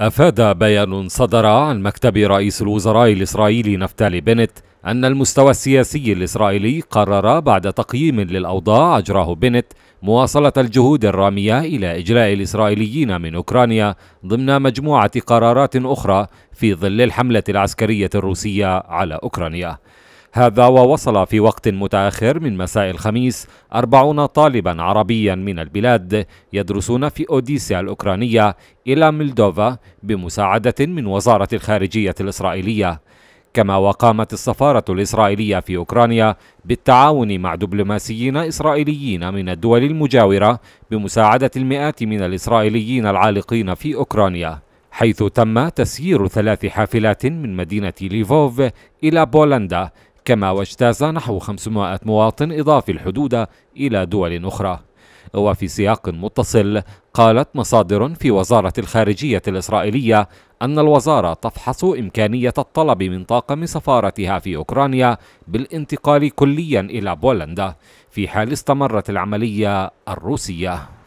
أفاد بيان صدر عن مكتب رئيس الوزراء الإسرائيلي نفتالي بنت أن المستوى السياسي الإسرائيلي قرر بعد تقييم للأوضاع أجراه بنت مواصلة الجهود الرامية إلى إجلاء الإسرائيليين من أوكرانيا ضمن مجموعة قرارات أخرى في ظل الحملة العسكرية الروسية على أوكرانيا. هذا ووصل في وقت متأخر من مساء الخميس أربعون طالبا عربيا من البلاد يدرسون في أوديسيا الأوكرانية إلى ملدوفا بمساعدة من وزارة الخارجية الإسرائيلية كما وقامت السفارة الإسرائيلية في أوكرانيا بالتعاون مع دبلوماسيين إسرائيليين من الدول المجاورة بمساعدة المئات من الإسرائيليين العالقين في أوكرانيا حيث تم تسيير ثلاث حافلات من مدينة ليفوف إلى بولندا كما واجتاز نحو 500 مواطن إضافي الحدود إلى دول أخرى وفي سياق متصل قالت مصادر في وزارة الخارجية الإسرائيلية أن الوزارة تفحص إمكانية الطلب من طاقم سفارتها في أوكرانيا بالانتقال كليا إلى بولندا في حال استمرت العملية الروسية